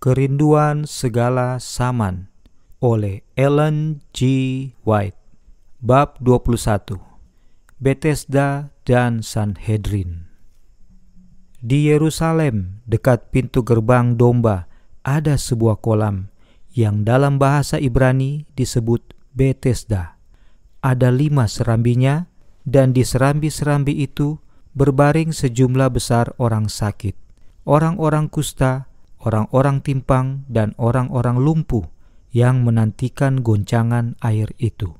Kerinduan Segala Saman oleh Ellen G. White Bab 21 Bethesda dan Sanhedrin Di Yerusalem, dekat pintu gerbang domba, ada sebuah kolam yang dalam bahasa Ibrani disebut Bethesda. Ada lima serambinya dan di serambi-serambi itu berbaring sejumlah besar orang sakit, orang-orang kusta, orang-orang timpang, dan orang-orang lumpuh yang menantikan goncangan air itu.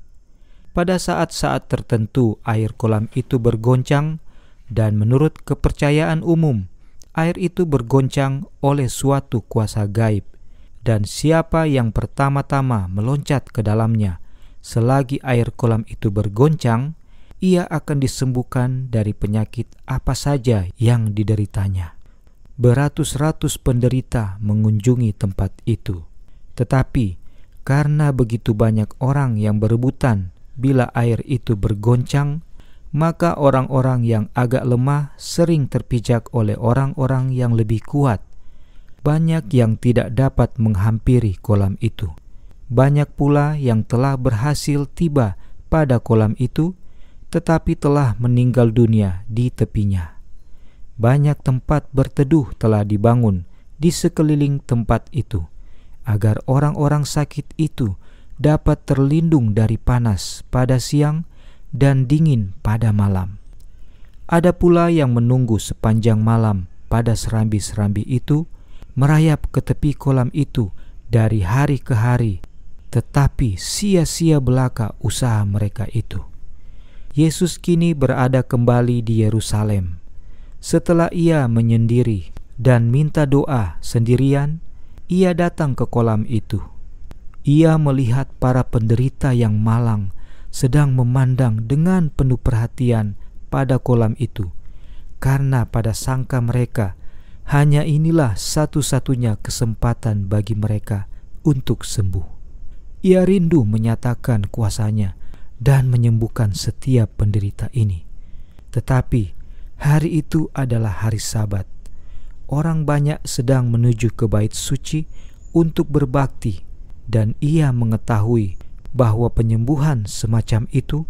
Pada saat-saat tertentu, air kolam itu bergoncang, dan menurut kepercayaan umum, air itu bergoncang oleh suatu kuasa gaib, dan siapa yang pertama-tama meloncat ke dalamnya, selagi air kolam itu bergoncang, ia akan disembuhkan dari penyakit apa saja yang dideritanya beratus-ratus penderita mengunjungi tempat itu. Tetapi karena begitu banyak orang yang berebutan bila air itu bergoncang, maka orang-orang yang agak lemah sering terpijak oleh orang-orang yang lebih kuat. Banyak yang tidak dapat menghampiri kolam itu. Banyak pula yang telah berhasil tiba pada kolam itu, tetapi telah meninggal dunia di tepinya banyak tempat berteduh telah dibangun di sekeliling tempat itu, agar orang-orang sakit itu dapat terlindung dari panas pada siang dan dingin pada malam. Ada pula yang menunggu sepanjang malam pada serambi-serambi itu, merayap ke tepi kolam itu dari hari ke hari, tetapi sia-sia belaka usaha mereka itu. Yesus kini berada kembali di Yerusalem setelah ia menyendiri dan minta doa sendirian, ia datang ke kolam itu. Ia melihat para penderita yang malang sedang memandang dengan penuh perhatian pada kolam itu, karena pada sangka mereka hanya inilah satu-satunya kesempatan bagi mereka untuk sembuh. Ia rindu menyatakan kuasanya dan menyembuhkan setiap penderita ini, tetapi Hari itu adalah hari Sabat. Orang banyak sedang menuju ke bait suci untuk berbakti, dan ia mengetahui bahwa penyembuhan semacam itu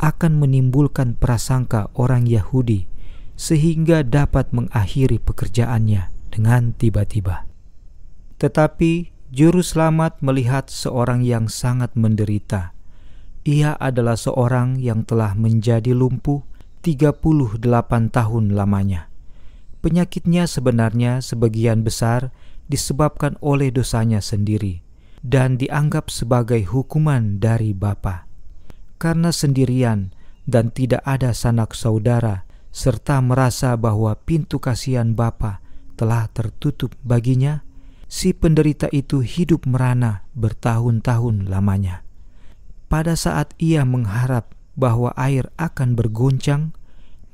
akan menimbulkan prasangka orang Yahudi, sehingga dapat mengakhiri pekerjaannya dengan tiba-tiba. Tetapi Juru Selamat melihat seorang yang sangat menderita. Ia adalah seorang yang telah menjadi lumpuh 38 tahun lamanya. Penyakitnya sebenarnya sebagian besar disebabkan oleh dosanya sendiri dan dianggap sebagai hukuman dari Bapa. Karena sendirian dan tidak ada sanak saudara serta merasa bahwa pintu kasihan Bapa telah tertutup baginya, si penderita itu hidup merana bertahun-tahun lamanya. Pada saat ia mengharap bahwa air akan bergoncang,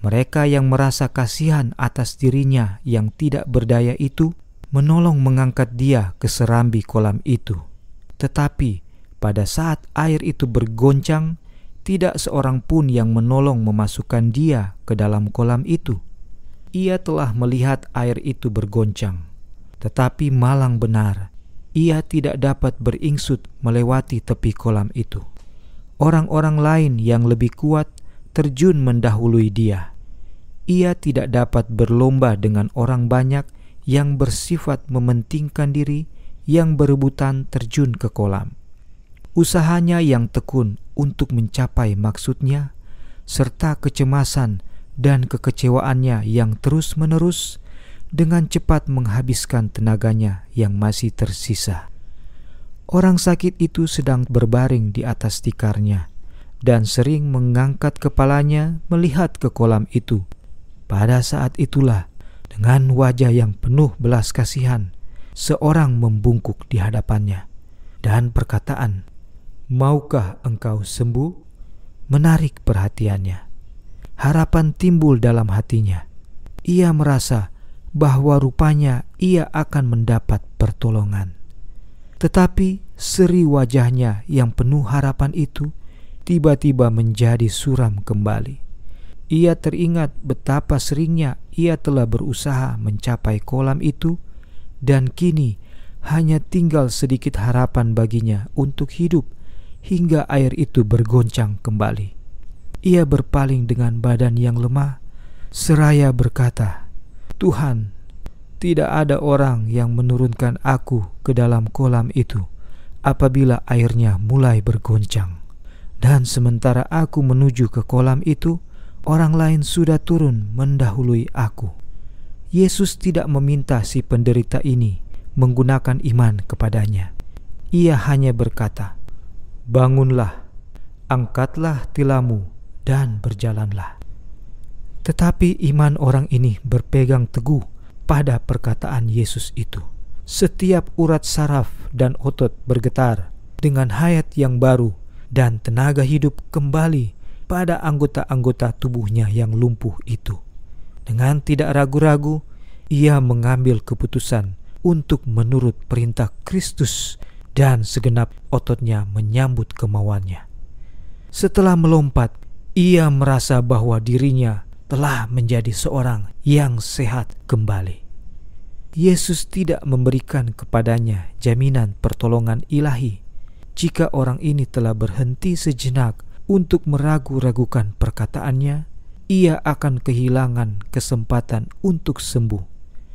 mereka yang merasa kasihan atas dirinya yang tidak berdaya itu menolong mengangkat dia ke serambi kolam itu. Tetapi pada saat air itu bergoncang, tidak seorang pun yang menolong memasukkan dia ke dalam kolam itu. Ia telah melihat air itu bergoncang, tetapi malang benar, ia tidak dapat beringsut melewati tepi kolam itu orang-orang lain yang lebih kuat terjun mendahului dia. Ia tidak dapat berlomba dengan orang banyak yang bersifat mementingkan diri, yang berebutan terjun ke kolam. Usahanya yang tekun untuk mencapai maksudnya, serta kecemasan dan kekecewaannya yang terus-menerus dengan cepat menghabiskan tenaganya yang masih tersisa. Orang sakit itu sedang berbaring di atas tikarnya dan sering mengangkat kepalanya melihat ke kolam itu. Pada saat itulah, dengan wajah yang penuh belas kasihan, seorang membungkuk di hadapannya dan perkataan, "Maukah engkau sembuh?" menarik perhatiannya. Harapan timbul dalam hatinya. Ia merasa bahwa rupanya ia akan mendapat pertolongan. Tetapi seri wajahnya yang penuh harapan itu tiba-tiba menjadi suram kembali. Ia teringat betapa seringnya ia telah berusaha mencapai kolam itu, dan kini hanya tinggal sedikit harapan baginya untuk hidup hingga air itu bergoncang kembali. Ia berpaling dengan badan yang lemah, seraya berkata, "Tuhan, tidak ada orang yang menurunkan aku ke dalam kolam itu apabila airnya mulai bergoncang. Dan sementara aku menuju ke kolam itu, orang lain sudah turun mendahului aku. Yesus tidak meminta si penderita ini menggunakan iman kepadanya. Ia hanya berkata, "Bangunlah, angkatlah tilammu, dan berjalanlah." Tetapi iman orang ini berpegang teguh pada perkataan Yesus itu. Setiap urat saraf dan otot bergetar dengan hayat yang baru dan tenaga hidup kembali pada anggota-anggota tubuhnya yang lumpuh itu. Dengan tidak ragu-ragu, ia mengambil keputusan untuk menurut perintah Kristus dan segenap ototnya menyambut kemauannya. Setelah melompat, ia merasa bahwa dirinya telah menjadi seorang yang sehat kembali. Yesus tidak memberikan kepadanya jaminan pertolongan ilahi jika orang ini telah berhenti sejenak untuk meragu-ragukan perkataannya, ia akan kehilangan kesempatan untuk sembuh.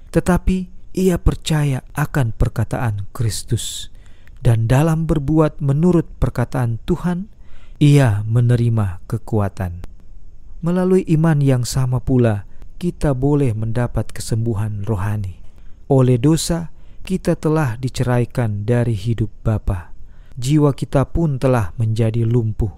Tetapi ia percaya akan perkataan Kristus, dan dalam berbuat menurut perkataan Tuhan, ia menerima kekuatan. Melalui iman yang sama pula, kita boleh mendapat kesembuhan rohani. Oleh dosa, kita telah diceraikan dari hidup Bapa. Jiwa kita pun telah menjadi lumpuh.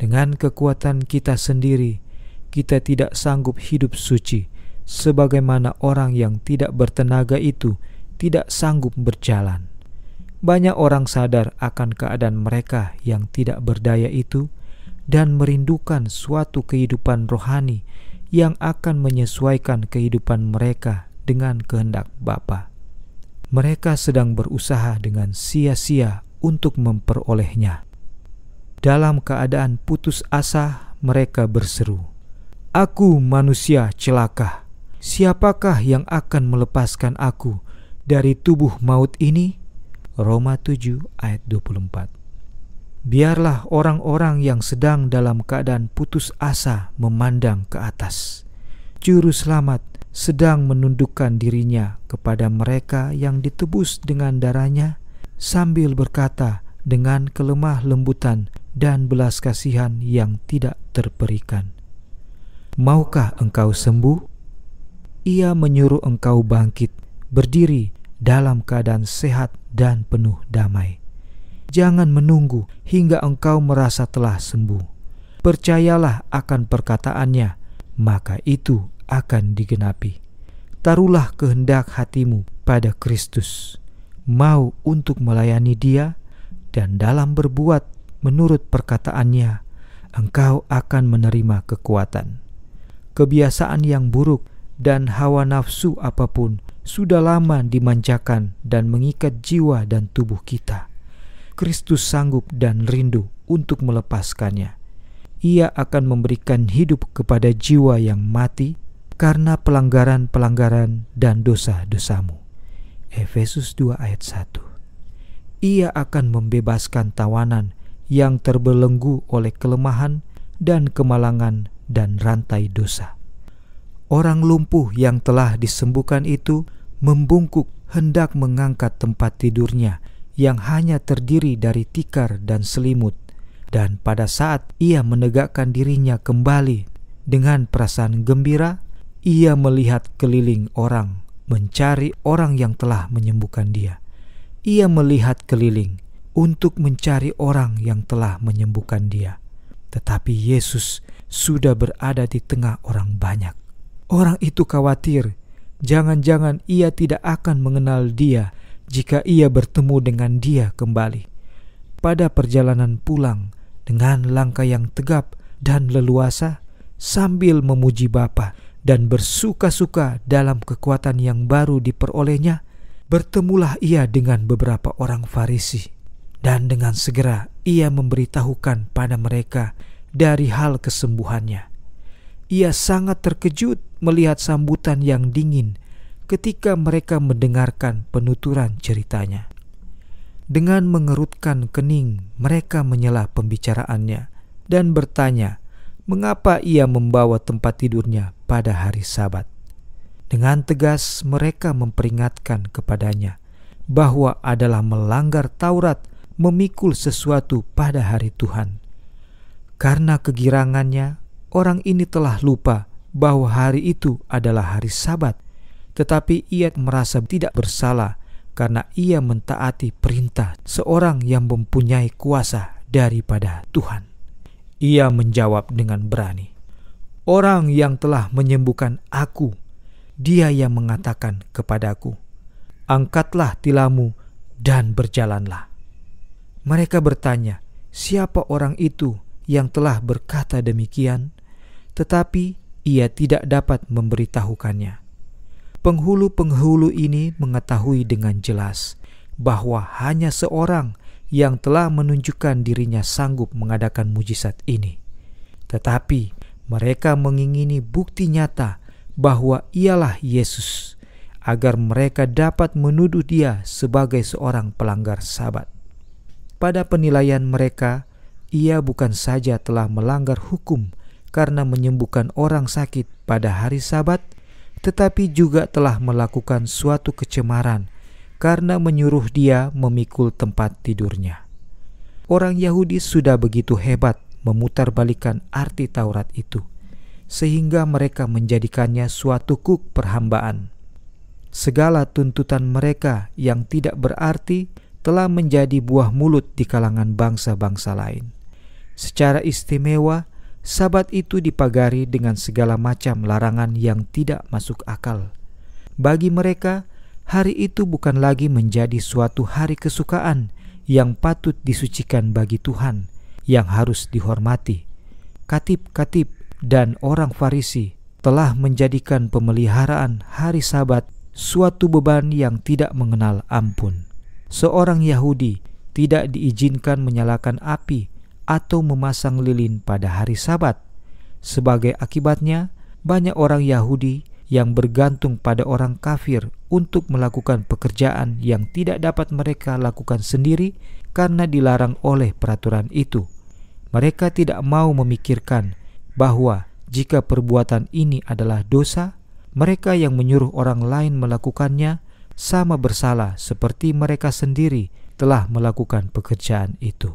Dengan kekuatan kita sendiri, kita tidak sanggup hidup suci, sebagaimana orang yang tidak bertenaga itu tidak sanggup berjalan. Banyak orang sadar akan keadaan mereka yang tidak berdaya itu dan merindukan suatu kehidupan rohani yang akan menyesuaikan kehidupan mereka dengan kehendak Bapa. Mereka sedang berusaha dengan sia-sia untuk memperolehnya. Dalam keadaan putus asa, mereka berseru, "Aku manusia celaka. Siapakah yang akan melepaskan aku dari tubuh maut ini?" Roma 7 ayat 24. Biarlah orang-orang yang sedang dalam keadaan putus asa memandang ke atas. Juru selamat sedang menundukkan dirinya kepada mereka yang ditebus dengan darahnya sambil berkata dengan kelemah lembutan dan belas kasihan yang tidak terperikan. Maukah engkau sembuh? Ia menyuruh engkau bangkit, berdiri dalam keadaan sehat dan penuh damai. Jangan menunggu hingga engkau merasa telah sembuh. Percayalah akan perkataannya, maka itu akan digenapi. Taruhlah kehendak hatimu pada Kristus, mau untuk melayani Dia, dan dalam berbuat menurut perkataannya, engkau akan menerima kekuatan. Kebiasaan yang buruk dan hawa nafsu apapun sudah lama dimanjakan dan mengikat jiwa dan tubuh kita. Kristus sanggup dan rindu untuk melepaskannya. Ia akan memberikan hidup kepada jiwa yang mati karena pelanggaran-pelanggaran dan dosa-dosamu. Efesus 2 ayat 1. Ia akan membebaskan tawanan yang terbelenggu oleh kelemahan dan kemalangan dan rantai dosa. Orang lumpuh yang telah disembuhkan itu membungkuk hendak mengangkat tempat tidurnya yang hanya terdiri dari tikar dan selimut. Dan pada saat ia menegakkan dirinya kembali dengan perasaan gembira, ia melihat keliling orang, mencari orang yang telah menyembuhkan dia. Ia melihat keliling untuk mencari orang yang telah menyembuhkan dia, tetapi Yesus sudah berada di tengah orang banyak. Orang itu khawatir, jangan-jangan ia tidak akan mengenal dia jika ia bertemu dengan dia kembali. Pada perjalanan pulang, dengan langkah yang tegap dan leluasa, sambil memuji Bapa, dan bersuka-suka dalam kekuatan yang baru diperolehnya, bertemulah ia dengan beberapa orang Farisi, dan dengan segera ia memberitahukan pada mereka dari hal kesembuhannya. Ia sangat terkejut melihat sambutan yang dingin ketika mereka mendengarkan penuturan ceritanya. Dengan mengerutkan kening, mereka menyela pembicaraannya dan bertanya, "Mengapa ia membawa tempat tidurnya pada hari Sabat. Dengan tegas, mereka memperingatkan kepadanya bahwa adalah melanggar Taurat memikul sesuatu pada hari Tuhan. Karena kegirangannya, orang ini telah lupa bahwa hari itu adalah hari Sabat, tetapi ia merasa tidak bersalah karena ia mentaati perintah seorang yang mempunyai kuasa daripada Tuhan. Ia menjawab dengan berani, orang yang telah menyembuhkan aku. Dia yang mengatakan kepadaku, Angkatlah tilammu dan berjalanlah. Mereka bertanya, siapa orang itu yang telah berkata demikian? Tetapi ia tidak dapat memberitahukannya. Penghulu-penghulu ini mengetahui dengan jelas bahwa hanya seorang yang telah menunjukkan dirinya sanggup mengadakan mujizat ini. Tetapi mereka mengingini bukti nyata bahwa ialah Yesus, agar mereka dapat menuduh Dia sebagai seorang pelanggar Sabat. Pada penilaian mereka, Ia bukan saja telah melanggar hukum karena menyembuhkan orang sakit pada hari Sabat, tetapi juga telah melakukan suatu kecemaran karena menyuruh dia memikul tempat tidurnya. Orang Yahudi sudah begitu hebat memutarbalikan arti Taurat itu, sehingga mereka menjadikannya suatu kuk perhambaan. Segala tuntutan mereka yang tidak berarti telah menjadi buah mulut di kalangan bangsa-bangsa lain. Secara istimewa, Sabat itu dipagari dengan segala macam larangan yang tidak masuk akal. Bagi mereka, hari itu bukan lagi menjadi suatu hari kesukaan yang patut disucikan bagi Tuhan, yang harus dihormati. Katib-katib dan orang Farisi telah menjadikan pemeliharaan hari Sabat suatu beban yang tidak mengenal ampun. Seorang Yahudi tidak diizinkan menyalakan api atau memasang lilin pada hari Sabat. Sebagai akibatnya, banyak orang Yahudi yang bergantung pada orang kafir untuk melakukan pekerjaan yang tidak dapat mereka lakukan sendiri karena dilarang oleh peraturan itu. Mereka tidak mau memikirkan bahwa jika perbuatan ini adalah dosa, mereka yang menyuruh orang lain melakukannya sama bersalah seperti mereka sendiri telah melakukan pekerjaan itu.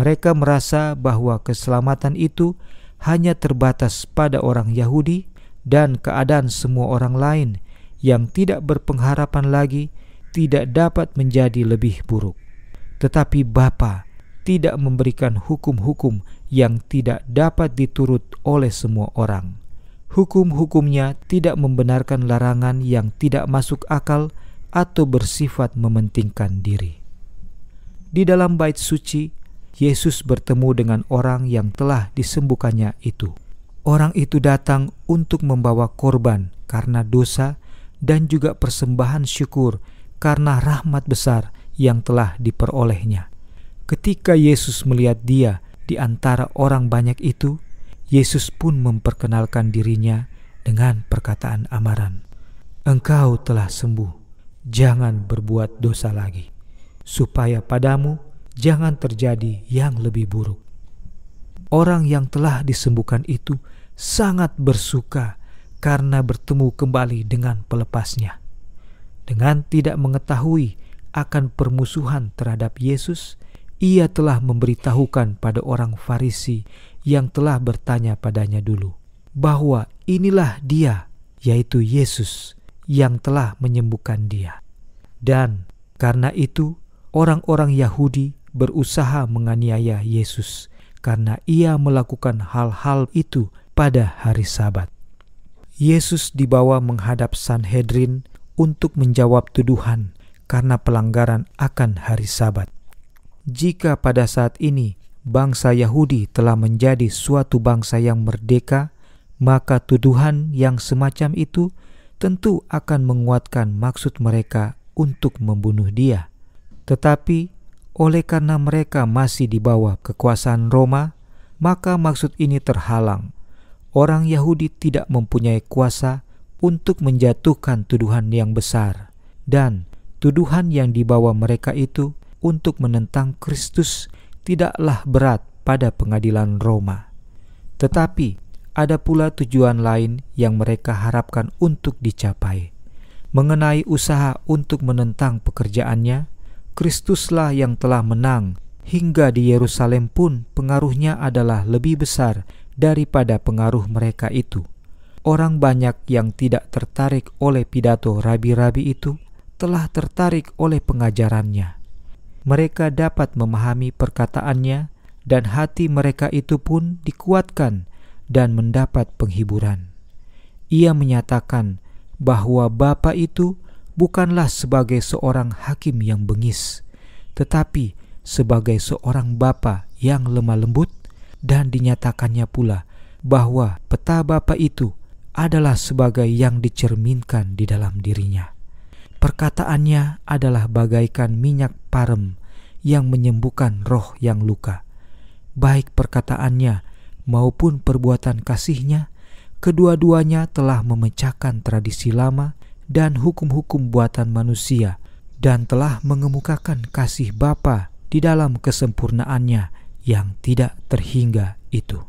Mereka merasa bahwa keselamatan itu hanya terbatas pada orang Yahudi dan keadaan semua orang lain yang tidak berpengharapan lagi tidak dapat menjadi lebih buruk. Tetapi Bapa tidak memberikan hukum-hukum yang tidak dapat diturut oleh semua orang. Hukum-hukumnya tidak membenarkan larangan yang tidak masuk akal atau bersifat mementingkan diri. Di dalam bait suci, Yesus bertemu dengan orang yang telah disembuhkannya itu. Orang itu datang untuk membawa korban karena dosa dan juga persembahan syukur karena rahmat besar yang telah diperolehnya. Ketika Yesus melihat dia di antara orang banyak itu, Yesus pun memperkenalkan dirinya dengan perkataan amaran. Engkau telah sembuh, jangan berbuat dosa lagi, supaya padamu jangan terjadi yang lebih buruk. Orang yang telah disembuhkan itu sangat bersuka karena bertemu kembali dengan pelepasnya. Dengan tidak mengetahui akan permusuhan terhadap Yesus, ia telah memberitahukan pada orang Farisi yang telah bertanya padanya dulu bahwa inilah Dia, yaitu Yesus, yang telah menyembuhkan Dia. Dan karena itu, orang-orang Yahudi berusaha menganiaya Yesus karena ia melakukan hal-hal itu pada hari Sabat. Yesus dibawa menghadap Sanhedrin untuk menjawab tuduhan karena pelanggaran akan hari Sabat. Jika pada saat ini bangsa Yahudi telah menjadi suatu bangsa yang merdeka, maka tuduhan yang semacam itu tentu akan menguatkan maksud mereka untuk membunuh dia. Tetapi, oleh karena mereka masih di bawah kekuasaan Roma, maka maksud ini terhalang. Orang Yahudi tidak mempunyai kuasa untuk menjatuhkan tuduhan yang besar, dan Tuduhan yang dibawa mereka itu untuk menentang Kristus tidaklah berat pada pengadilan Roma. Tetapi ada pula tujuan lain yang mereka harapkan untuk dicapai. Mengenai usaha untuk menentang pekerjaannya, Kristuslah yang telah menang hingga di Yerusalem pun pengaruhnya adalah lebih besar daripada pengaruh mereka itu. Orang banyak yang tidak tertarik oleh pidato rabi-rabi itu telah tertarik oleh pengajarannya. Mereka dapat memahami perkataannya, dan hati mereka itu pun dikuatkan dan mendapat penghiburan. Ia menyatakan bahwa Bapa itu bukanlah sebagai seorang hakim yang bengis, tetapi sebagai seorang bapa yang lemah lembut, dan dinyatakannya pula bahwa peta bapa itu adalah sebagai yang dicerminkan di dalam dirinya. Perkataannya adalah bagaikan minyak parem yang menyembuhkan roh yang luka. Baik perkataannya maupun perbuatan kasihnya, kedua-duanya telah memecahkan tradisi lama dan hukum-hukum buatan manusia dan telah mengemukakan kasih Bapa di dalam kesempurnaannya yang tidak terhingga itu.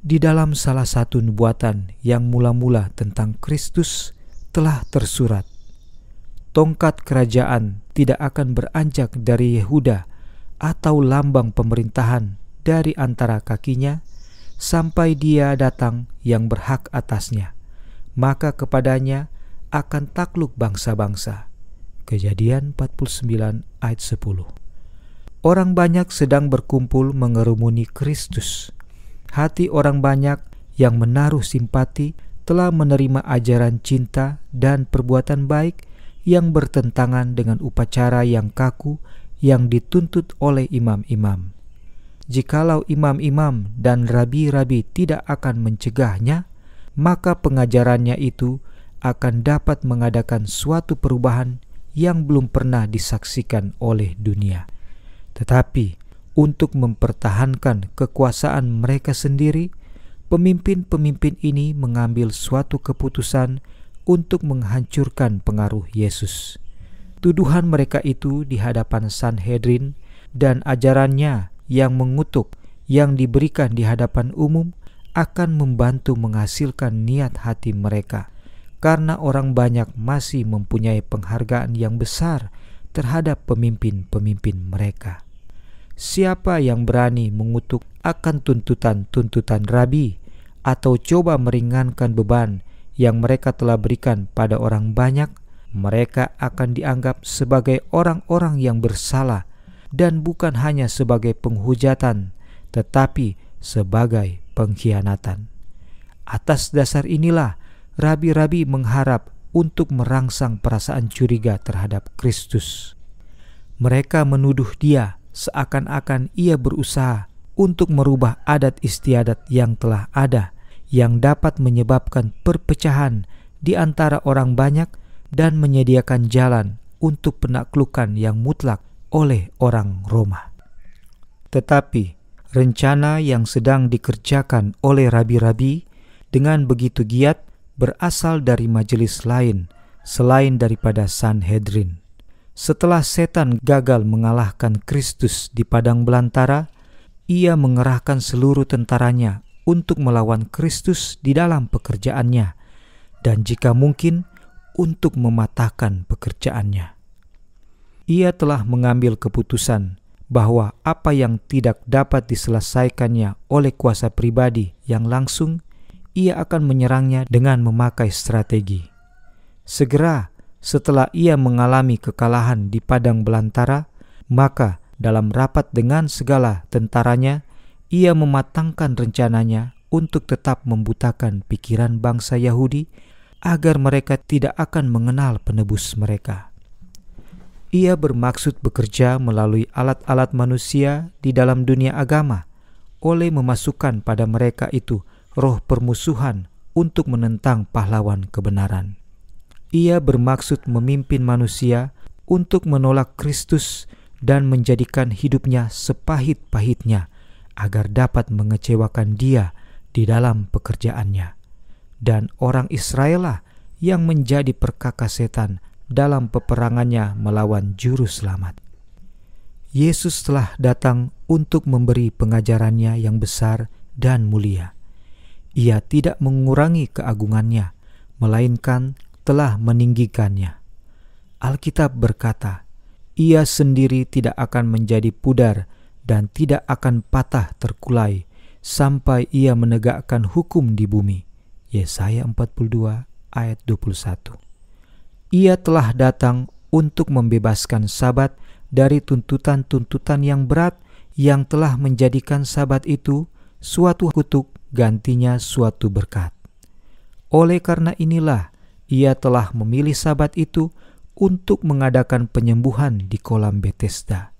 Di dalam salah satu nubuatan yang mula-mula tentang Kristus telah tersurat tongkat kerajaan tidak akan beranjak dari Yehuda atau lambang pemerintahan dari antara kakinya sampai dia datang yang berhak atasnya. Maka kepadanya akan takluk bangsa-bangsa. Kejadian 49 ayat 10. Orang banyak sedang berkumpul mengerumuni Kristus. Hati orang banyak yang menaruh simpati telah menerima ajaran cinta dan perbuatan baik yang bertentangan dengan upacara yang kaku yang dituntut oleh imam-imam. Jikalau imam-imam dan rabi-rabi tidak akan mencegahnya, maka pengajarannya itu akan dapat mengadakan suatu perubahan yang belum pernah disaksikan oleh dunia. Tetapi, untuk mempertahankan kekuasaan mereka sendiri, pemimpin-pemimpin ini mengambil suatu keputusan untuk menghancurkan pengaruh Yesus. Tuduhan mereka itu di hadapan Sanhedrin dan ajarannya yang mengutuk yang diberikan di hadapan umum akan membantu menghasilkan niat hati mereka karena orang banyak masih mempunyai penghargaan yang besar terhadap pemimpin-pemimpin mereka. Siapa yang berani mengutuk akan tuntutan-tuntutan rabi atau coba meringankan beban yang mereka telah berikan pada orang banyak, mereka akan dianggap sebagai orang-orang yang bersalah dan bukan hanya sebagai penghujatan, tetapi sebagai pengkhianatan. Atas dasar inilah rabi-rabi mengharap untuk merangsang perasaan curiga terhadap Kristus. Mereka menuduh dia seakan-akan ia berusaha untuk merubah adat istiadat yang telah ada yang dapat menyebabkan perpecahan di antara orang banyak dan menyediakan jalan untuk penaklukan yang mutlak oleh orang Roma. Tetapi rencana yang sedang dikerjakan oleh rabi-rabi dengan begitu giat berasal dari majelis lain selain daripada Sanhedrin. Setelah setan gagal mengalahkan Kristus di padang belantara, ia mengerahkan seluruh tentaranya untuk melawan Kristus di dalam pekerjaannya, dan jika mungkin untuk mematahkan pekerjaannya. Ia telah mengambil keputusan bahwa apa yang tidak dapat diselesaikannya oleh kuasa pribadi yang langsung, ia akan menyerangnya dengan memakai strategi. Segera setelah ia mengalami kekalahan di padang belantara, maka dalam rapat dengan segala tentaranya, ia mematangkan rencananya untuk tetap membutakan pikiran bangsa Yahudi agar mereka tidak akan mengenal penebus mereka. Ia bermaksud bekerja melalui alat-alat manusia di dalam dunia agama oleh memasukkan pada mereka itu roh permusuhan untuk menentang pahlawan kebenaran. Ia bermaksud memimpin manusia untuk menolak Kristus dan menjadikan hidupnya sepahit-pahitnya agar dapat mengecewakan dia di dalam pekerjaannya. Dan orang Israel lah yang menjadi perkakas setan dalam peperangannya melawan juru selamat. Yesus telah datang untuk memberi pengajarannya yang besar dan mulia. Ia tidak mengurangi keagungannya, melainkan telah meninggikannya. Alkitab berkata, "Ia sendiri tidak akan menjadi pudar dan tidak akan patah terkulai sampai ia menegakkan hukum di bumi. Yesaya 42 ayat 21. Ia telah datang untuk membebaskan sabat dari tuntutan-tuntutan yang berat yang telah menjadikan sabat itu suatu kutuk gantinya suatu berkat. Oleh karena inilah ia telah memilih sabat itu untuk mengadakan penyembuhan di kolam Bethesda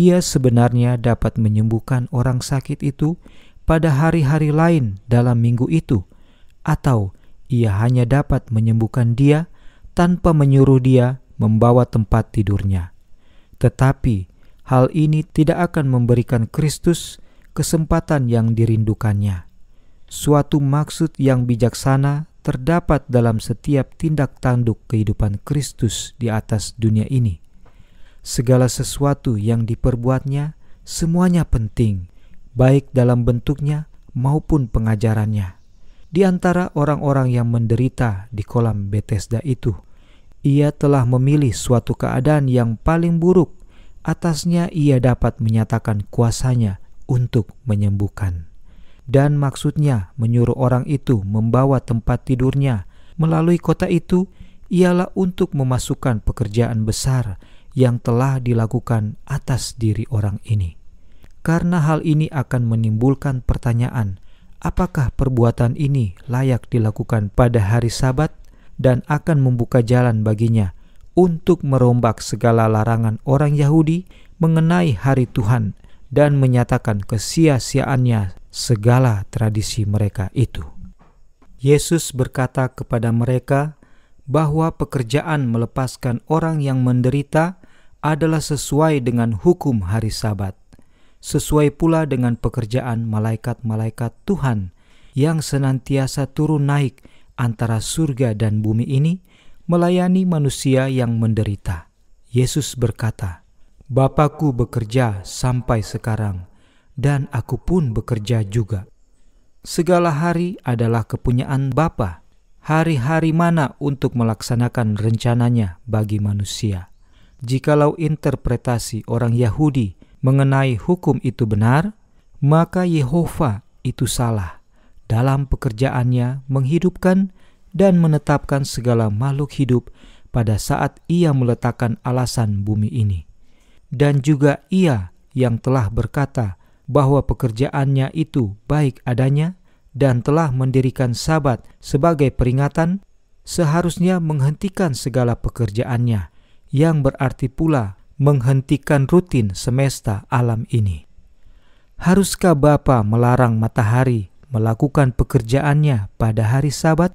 ia sebenarnya dapat menyembuhkan orang sakit itu pada hari-hari lain dalam minggu itu, atau ia hanya dapat menyembuhkan dia tanpa menyuruh dia membawa tempat tidurnya. Tetapi hal ini tidak akan memberikan Kristus kesempatan yang dirindukannya. Suatu maksud yang bijaksana terdapat dalam setiap tindak tanduk kehidupan Kristus di atas dunia ini. Segala sesuatu yang diperbuatnya semuanya penting, baik dalam bentuknya maupun pengajarannya. Di antara orang-orang yang menderita di kolam Bethesda itu, ia telah memilih suatu keadaan yang paling buruk. Atasnya ia dapat menyatakan kuasanya untuk menyembuhkan. Dan maksudnya menyuruh orang itu membawa tempat tidurnya melalui kota itu ialah untuk memasukkan pekerjaan besar yang telah dilakukan atas diri orang ini. Karena hal ini akan menimbulkan pertanyaan, apakah perbuatan ini layak dilakukan pada hari Sabat dan akan membuka jalan baginya untuk merombak segala larangan orang Yahudi mengenai hari Tuhan dan menyatakan kesia-siaannya segala tradisi mereka itu. Yesus berkata kepada mereka bahwa pekerjaan melepaskan orang yang menderita adalah sesuai dengan hukum hari Sabat, sesuai pula dengan pekerjaan malaikat-malaikat Tuhan yang senantiasa turun naik antara surga dan bumi ini melayani manusia yang menderita. Yesus berkata, Bapakku bekerja sampai sekarang, dan aku pun bekerja juga. Segala hari adalah kepunyaan Bapa. Hari-hari mana untuk melaksanakan rencananya bagi manusia? jikalau interpretasi orang Yahudi mengenai hukum itu benar, maka Yehova itu salah dalam pekerjaannya menghidupkan dan menetapkan segala makhluk hidup pada saat ia meletakkan alasan bumi ini. Dan juga ia yang telah berkata bahwa pekerjaannya itu baik adanya dan telah mendirikan sabat sebagai peringatan, seharusnya menghentikan segala pekerjaannya yang berarti pula menghentikan rutin semesta alam ini. Haruskah Bapa melarang matahari melakukan pekerjaannya pada hari Sabat,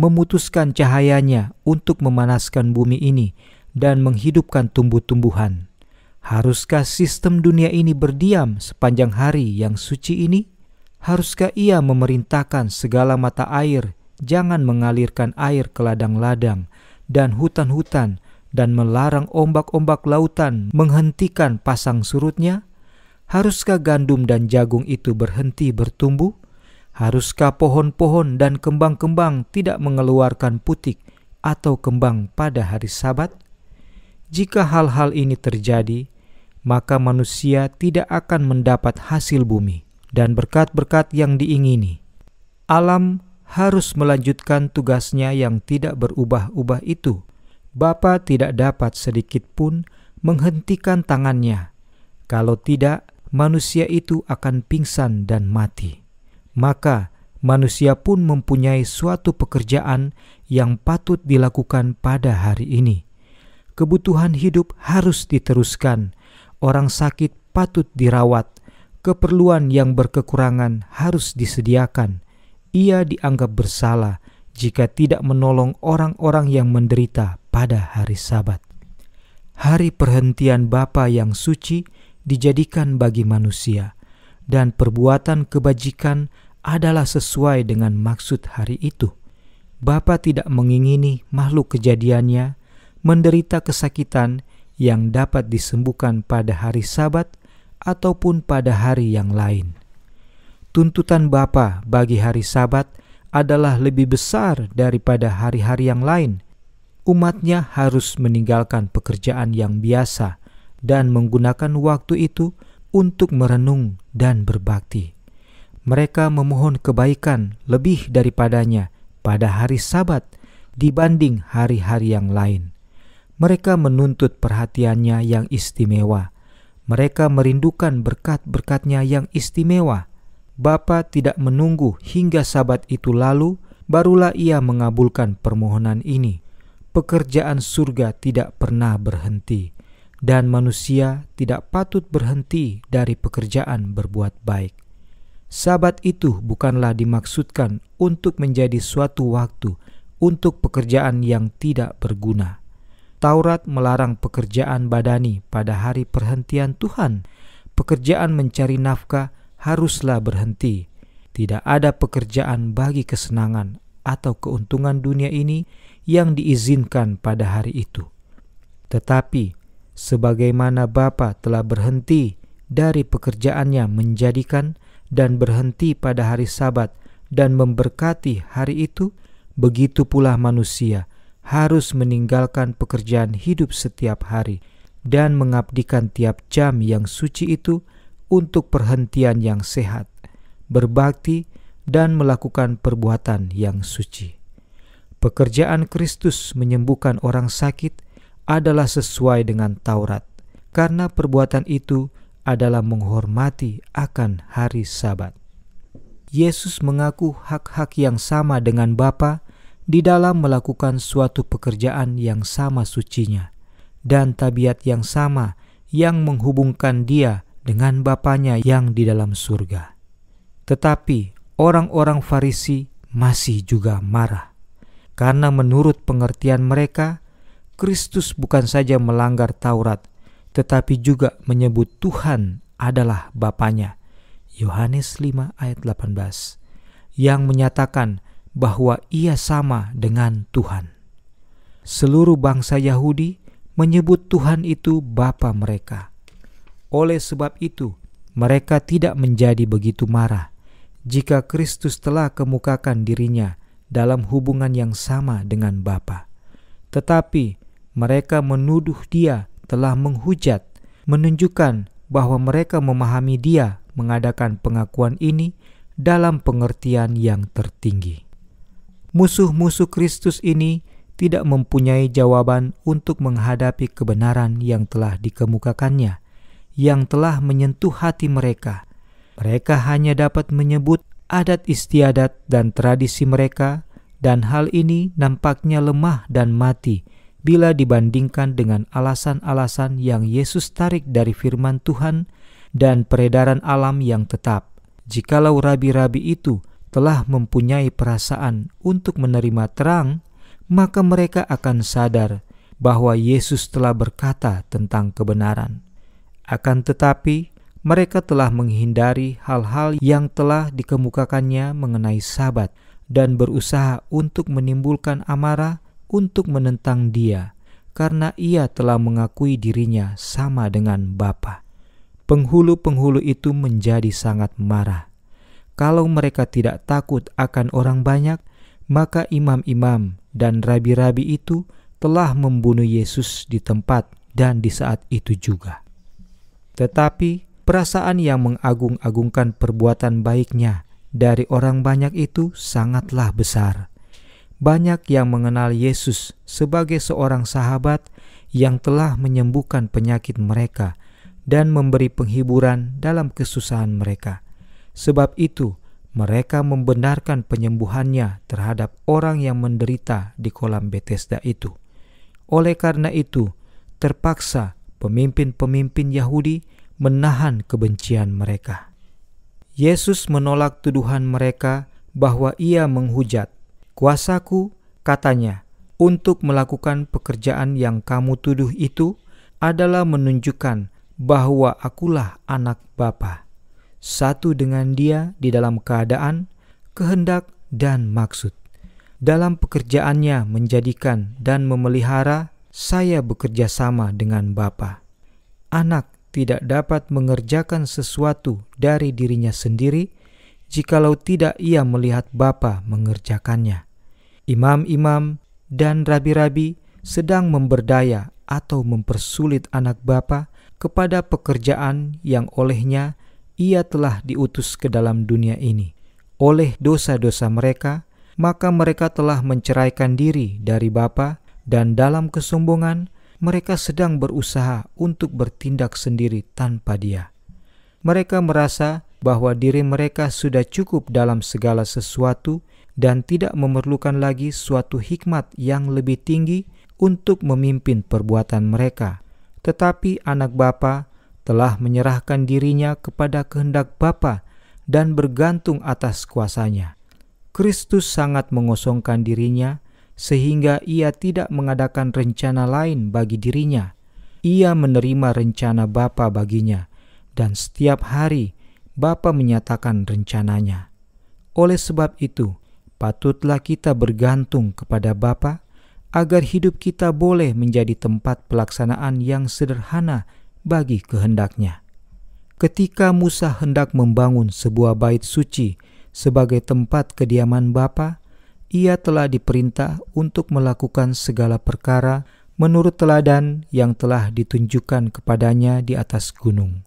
memutuskan cahayanya untuk memanaskan bumi ini dan menghidupkan tumbuh-tumbuhan? Haruskah sistem dunia ini berdiam sepanjang hari yang suci ini? Haruskah ia memerintahkan segala mata air jangan mengalirkan air ke ladang-ladang dan hutan-hutan dan melarang ombak-ombak lautan menghentikan pasang surutnya? Haruskah gandum dan jagung itu berhenti bertumbuh? Haruskah pohon-pohon dan kembang-kembang tidak mengeluarkan putik atau kembang pada hari Sabat? Jika hal-hal ini terjadi, maka manusia tidak akan mendapat hasil bumi dan berkat-berkat yang diingini. Alam harus melanjutkan tugasnya yang tidak berubah-ubah itu Bapa tidak dapat sedikit pun menghentikan tangannya. Kalau tidak, manusia itu akan pingsan dan mati. Maka manusia pun mempunyai suatu pekerjaan yang patut dilakukan pada hari ini. Kebutuhan hidup harus diteruskan, orang sakit patut dirawat, keperluan yang berkekurangan harus disediakan. Ia dianggap bersalah jika tidak menolong orang-orang yang menderita pada hari Sabat. Hari perhentian Bapa yang suci dijadikan bagi manusia, dan perbuatan kebajikan adalah sesuai dengan maksud hari itu. Bapa tidak mengingini makhluk kejadiannya menderita kesakitan yang dapat disembuhkan pada hari Sabat ataupun pada hari yang lain. Tuntutan Bapa bagi hari Sabat adalah lebih besar daripada hari-hari yang lain umatnya harus meninggalkan pekerjaan yang biasa dan menggunakan waktu itu untuk merenung dan berbakti. Mereka memohon kebaikan lebih daripadanya pada hari Sabat dibanding hari-hari yang lain. Mereka menuntut perhatiannya yang istimewa. Mereka merindukan berkat-berkatnya yang istimewa. Bapa tidak menunggu hingga Sabat itu lalu, barulah ia mengabulkan permohonan ini pekerjaan surga tidak pernah berhenti, dan manusia tidak patut berhenti dari pekerjaan berbuat baik. Sabat itu bukanlah dimaksudkan untuk menjadi suatu waktu untuk pekerjaan yang tidak berguna. Taurat melarang pekerjaan badani pada hari perhentian Tuhan. Pekerjaan mencari nafkah haruslah berhenti. Tidak ada pekerjaan bagi kesenangan atau keuntungan dunia ini yang diizinkan pada hari itu. Tetapi, sebagaimana Bapa telah berhenti dari pekerjaannya menjadikan dan berhenti pada hari Sabat dan memberkati hari itu, begitu pula manusia harus meninggalkan pekerjaan hidup setiap hari dan mengabdikan tiap jam yang suci itu untuk perhentian yang sehat, berbakti, dan melakukan perbuatan yang suci. Pekerjaan Kristus menyembuhkan orang sakit adalah sesuai dengan Taurat, karena perbuatan itu adalah menghormati akan hari Sabat. Yesus mengaku hak-hak yang sama dengan Bapa di dalam melakukan suatu pekerjaan yang sama sucinya dan tabiat yang sama yang menghubungkan dia dengan Bapanya yang di dalam surga. Tetapi orang-orang Farisi masih juga marah. Karena menurut pengertian mereka, Kristus bukan saja melanggar Taurat, tetapi juga menyebut Tuhan adalah Bapaknya. Yohanes 5 ayat 18 yang menyatakan bahwa ia sama dengan Tuhan. Seluruh bangsa Yahudi menyebut Tuhan itu Bapa mereka. Oleh sebab itu, mereka tidak menjadi begitu marah jika Kristus telah kemukakan dirinya dalam hubungan yang sama dengan Bapa. Tetapi mereka menuduh dia telah menghujat, menunjukkan bahwa mereka memahami dia mengadakan pengakuan ini dalam pengertian yang tertinggi. Musuh-musuh Kristus ini tidak mempunyai jawaban untuk menghadapi kebenaran yang telah dikemukakannya, yang telah menyentuh hati mereka – mereka hanya dapat menyebut adat istiadat dan tradisi mereka, dan hal ini nampaknya lemah dan mati bila dibandingkan dengan alasan-alasan yang Yesus tarik dari firman Tuhan dan peredaran alam yang tetap. Jikalau rabi-rabi itu telah mempunyai perasaan untuk menerima terang, maka mereka akan sadar bahwa Yesus telah berkata tentang kebenaran. Akan tetapi, mereka telah menghindari hal-hal yang telah dikemukakannya mengenai Sabat dan berusaha untuk menimbulkan amarah untuk menentang Dia, karena Ia telah mengakui dirinya sama dengan Bapa. Penghulu-penghulu itu menjadi sangat marah. Kalau mereka tidak takut akan orang banyak, maka imam-imam dan rabi-rabi itu telah membunuh Yesus di tempat dan di saat itu juga. Tetapi Perasaan yang mengagung-agungkan perbuatan baiknya dari orang banyak itu sangatlah besar. Banyak yang mengenal Yesus sebagai seorang sahabat yang telah menyembuhkan penyakit mereka dan memberi penghiburan dalam kesusahan mereka. Sebab itu, mereka membenarkan penyembuhannya terhadap orang yang menderita di kolam Bethesda itu. Oleh karena itu, terpaksa pemimpin-pemimpin Yahudi menahan kebencian mereka. Yesus menolak tuduhan mereka bahwa ia menghujat. Kuasaku, katanya, untuk melakukan pekerjaan yang kamu tuduh itu adalah menunjukkan bahwa akulah anak Bapa. Satu dengan dia di dalam keadaan, kehendak, dan maksud. Dalam pekerjaannya menjadikan dan memelihara, saya bekerja sama dengan Bapa. Anak tidak dapat mengerjakan sesuatu dari dirinya sendiri jikalau tidak ia melihat Bapa mengerjakannya. Imam-imam dan rabi-rabi sedang memberdaya atau mempersulit anak Bapa kepada pekerjaan yang olehnya ia telah diutus ke dalam dunia ini. Oleh dosa-dosa mereka, maka mereka telah menceraikan diri dari Bapa dan dalam kesombongan mereka sedang berusaha untuk bertindak sendiri tanpa Dia. Mereka merasa bahwa diri mereka sudah cukup dalam segala sesuatu dan tidak memerlukan lagi suatu hikmat yang lebih tinggi untuk memimpin perbuatan mereka. Tetapi anak bapa telah menyerahkan dirinya kepada kehendak Bapa dan bergantung atas kuasanya. Kristus sangat mengosongkan dirinya sehingga ia tidak mengadakan rencana lain bagi dirinya. Ia menerima rencana Bapa baginya, dan setiap hari Bapa menyatakan rencananya. Oleh sebab itu, patutlah kita bergantung kepada Bapa agar hidup kita boleh menjadi tempat pelaksanaan yang sederhana bagi kehendaknya. Ketika Musa hendak membangun sebuah bait suci sebagai tempat kediaman Bapa, ia telah diperintah untuk melakukan segala perkara menurut teladan yang telah ditunjukkan kepadanya di atas gunung.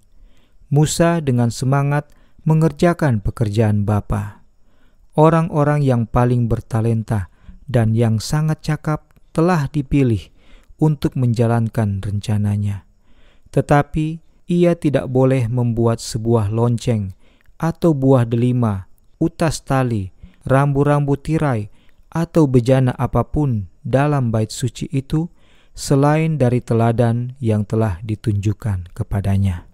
Musa dengan semangat mengerjakan pekerjaan Bapa. Orang-orang yang paling bertalenta dan yang sangat cakap telah dipilih untuk menjalankan rencananya. Tetapi ia tidak boleh membuat sebuah lonceng atau buah delima, utas tali, rambu-rambu tirai, atau bejana apapun dalam bait suci itu selain dari teladan yang telah ditunjukkan kepadanya.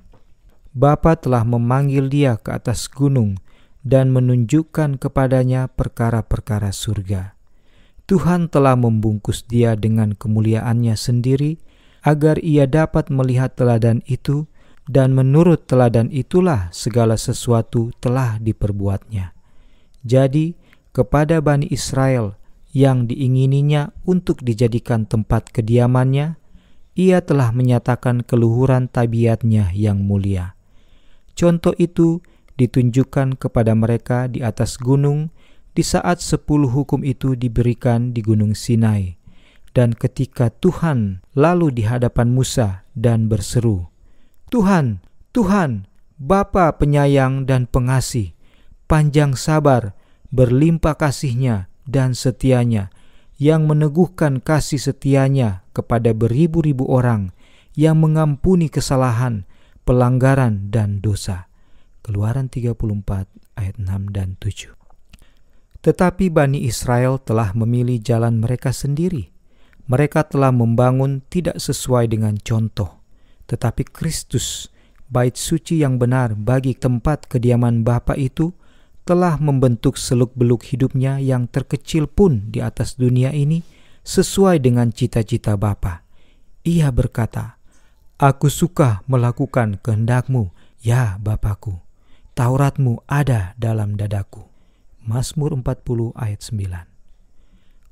Bapa telah memanggil dia ke atas gunung dan menunjukkan kepadanya perkara-perkara surga. Tuhan telah membungkus dia dengan kemuliaannya sendiri agar ia dapat melihat teladan itu dan menurut teladan itulah segala sesuatu telah diperbuatnya. Jadi, kepada Bani Israel yang diingininya untuk dijadikan tempat kediamannya, ia telah menyatakan keluhuran tabiatnya yang mulia. Contoh itu ditunjukkan kepada mereka di atas gunung di saat sepuluh hukum itu diberikan di Gunung Sinai, dan ketika Tuhan lalu di hadapan Musa dan berseru, Tuhan, Tuhan, Bapa penyayang dan pengasih, panjang sabar, berlimpah kasihnya dan setianya, yang meneguhkan kasih setianya kepada beribu-ribu orang, yang mengampuni kesalahan, pelanggaran, dan dosa. Keluaran 34 ayat 6 dan 7. Tetapi Bani Israel telah memilih jalan mereka sendiri. Mereka telah membangun tidak sesuai dengan contoh. Tetapi Kristus, bait suci yang benar bagi tempat kediaman Bapa itu, telah membentuk seluk-beluk hidupnya yang terkecil pun di atas dunia ini sesuai dengan cita-cita Bapa. Ia berkata, Aku suka melakukan kehendakmu, ya Bapakku. Tauratmu ada dalam dadaku. Mazmur 40 ayat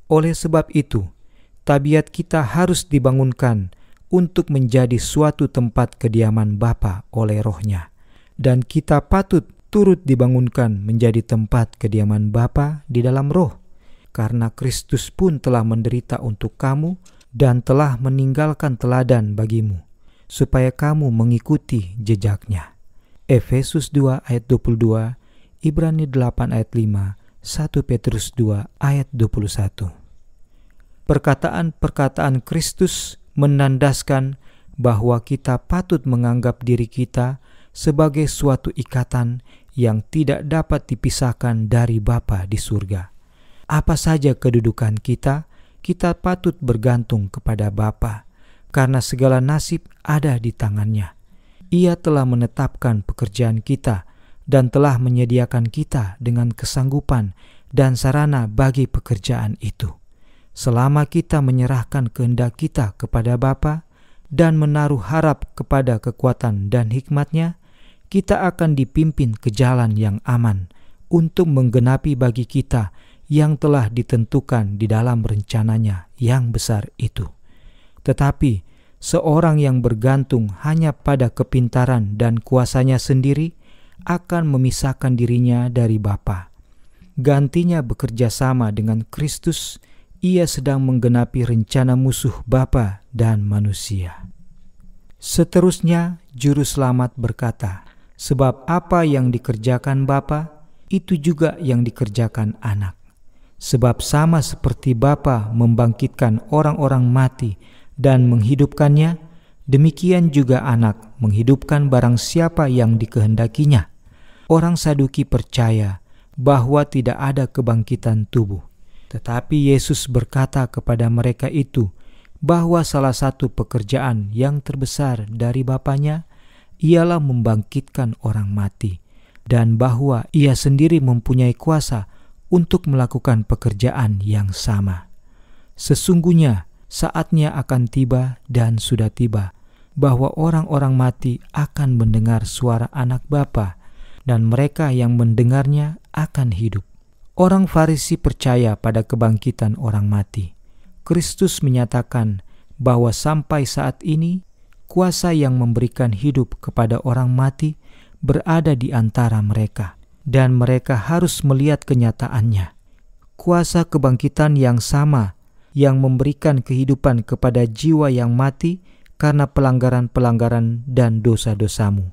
9 Oleh sebab itu, tabiat kita harus dibangunkan untuk menjadi suatu tempat kediaman Bapa oleh rohnya. Dan kita patut turut dibangunkan menjadi tempat kediaman Bapa di dalam roh, karena Kristus pun telah menderita untuk kamu dan telah meninggalkan teladan bagimu, supaya kamu mengikuti jejaknya. Efesus 2 ayat 22, Ibrani 8 ayat 5, 1 Petrus 2 ayat 21. Perkataan-perkataan Kristus menandaskan bahwa kita patut menganggap diri kita sebagai suatu ikatan yang tidak dapat dipisahkan dari Bapa di surga. Apa saja kedudukan kita, kita patut bergantung kepada Bapa, karena segala nasib ada di tangannya. Ia telah menetapkan pekerjaan kita dan telah menyediakan kita dengan kesanggupan dan sarana bagi pekerjaan itu. Selama kita menyerahkan kehendak kita kepada Bapa dan menaruh harap kepada kekuatan dan hikmatnya, kita akan dipimpin ke jalan yang aman untuk menggenapi bagi kita yang telah ditentukan di dalam rencananya yang besar itu. Tetapi seorang yang bergantung hanya pada kepintaran dan kuasanya sendiri akan memisahkan dirinya dari Bapa. Gantinya bekerja sama dengan Kristus, ia sedang menggenapi rencana musuh Bapa dan manusia. Seterusnya, Juru Selamat berkata, sebab apa yang dikerjakan Bapa itu juga yang dikerjakan anak. Sebab sama seperti Bapa membangkitkan orang-orang mati dan menghidupkannya, demikian juga anak menghidupkan barang siapa yang dikehendakinya. Orang Saduki percaya bahwa tidak ada kebangkitan tubuh. Tetapi Yesus berkata kepada mereka itu bahwa salah satu pekerjaan yang terbesar dari Bapaknya ialah membangkitkan orang mati, dan bahwa ia sendiri mempunyai kuasa untuk melakukan pekerjaan yang sama. Sesungguhnya saatnya akan tiba dan sudah tiba bahwa orang-orang mati akan mendengar suara anak Bapa dan mereka yang mendengarnya akan hidup. Orang Farisi percaya pada kebangkitan orang mati. Kristus menyatakan bahwa sampai saat ini kuasa yang memberikan hidup kepada orang mati berada di antara mereka, dan mereka harus melihat kenyataannya. Kuasa kebangkitan yang sama yang memberikan kehidupan kepada jiwa yang mati karena pelanggaran-pelanggaran dan dosa-dosamu.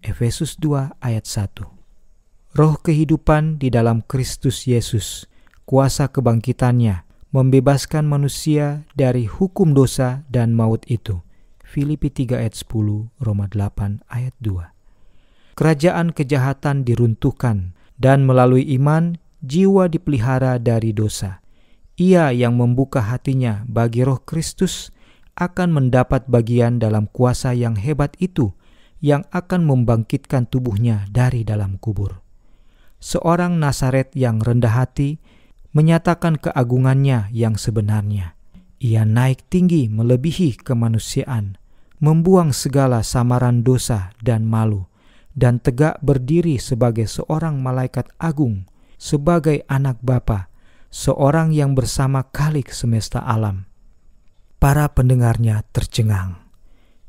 Efesus 2 ayat 1. Roh kehidupan di dalam Kristus Yesus, kuasa kebangkitannya, membebaskan manusia dari hukum dosa dan maut itu. Filipi 3 ayat 10, Roma 8 ayat 2. Kerajaan kejahatan diruntuhkan dan melalui iman jiwa dipelihara dari dosa. Ia yang membuka hatinya bagi roh Kristus akan mendapat bagian dalam kuasa yang hebat itu yang akan membangkitkan tubuhnya dari dalam kubur. Seorang Nasaret yang rendah hati menyatakan keagungannya yang sebenarnya. Ia naik tinggi melebihi kemanusiaan membuang segala samaran dosa dan malu, dan tegak berdiri sebagai seorang malaikat agung, sebagai anak Bapa, seorang yang bersama kalik semesta alam. Para pendengarnya tercengang.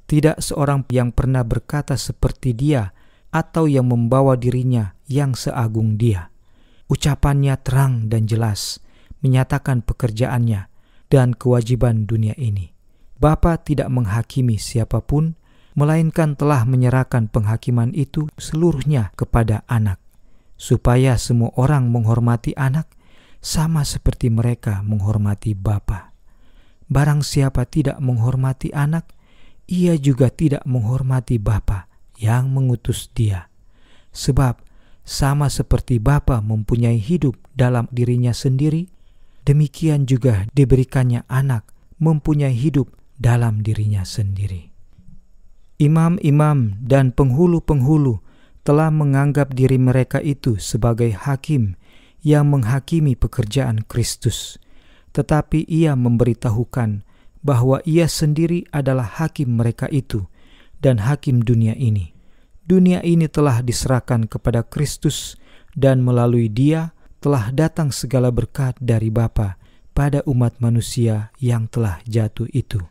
Tidak seorang yang pernah berkata seperti dia atau yang membawa dirinya yang seagung dia. Ucapannya terang dan jelas, menyatakan pekerjaannya dan kewajiban dunia ini. Bapa tidak menghakimi siapapun, melainkan telah menyerahkan penghakiman itu seluruhnya kepada anak, supaya semua orang menghormati anak sama seperti mereka menghormati Bapa. Barang siapa tidak menghormati anak, ia juga tidak menghormati Bapa yang mengutus dia. Sebab sama seperti Bapa mempunyai hidup dalam dirinya sendiri, demikian juga diberikannya anak mempunyai hidup dalam dirinya sendiri. Imam-imam dan penghulu-penghulu telah menganggap diri mereka itu sebagai hakim yang menghakimi pekerjaan Kristus, tetapi ia memberitahukan bahwa ia sendiri adalah hakim mereka itu dan hakim dunia ini. Dunia ini telah diserahkan kepada Kristus dan melalui dia telah datang segala berkat dari Bapa pada umat manusia yang telah jatuh itu.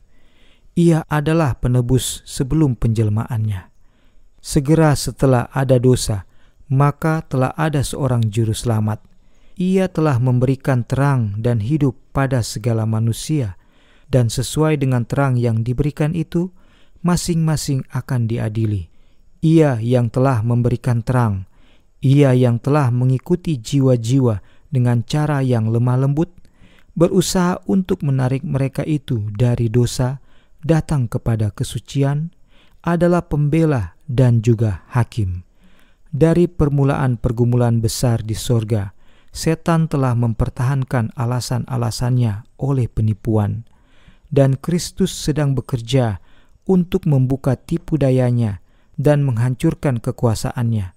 Ia adalah penebus sebelum penjelmaannya. Segera setelah ada dosa, maka telah ada seorang juru selamat. Ia telah memberikan terang dan hidup pada segala manusia, dan sesuai dengan terang yang diberikan itu, masing-masing akan diadili. Ia yang telah memberikan terang, ia yang telah mengikuti jiwa-jiwa dengan cara yang lemah lembut, berusaha untuk menarik mereka itu dari dosa datang kepada kesucian adalah pembela dan juga hakim. Dari permulaan pergumulan besar di sorga, setan telah mempertahankan alasan-alasannya oleh penipuan, dan Kristus sedang bekerja untuk membuka tipu dayanya dan menghancurkan kekuasaannya.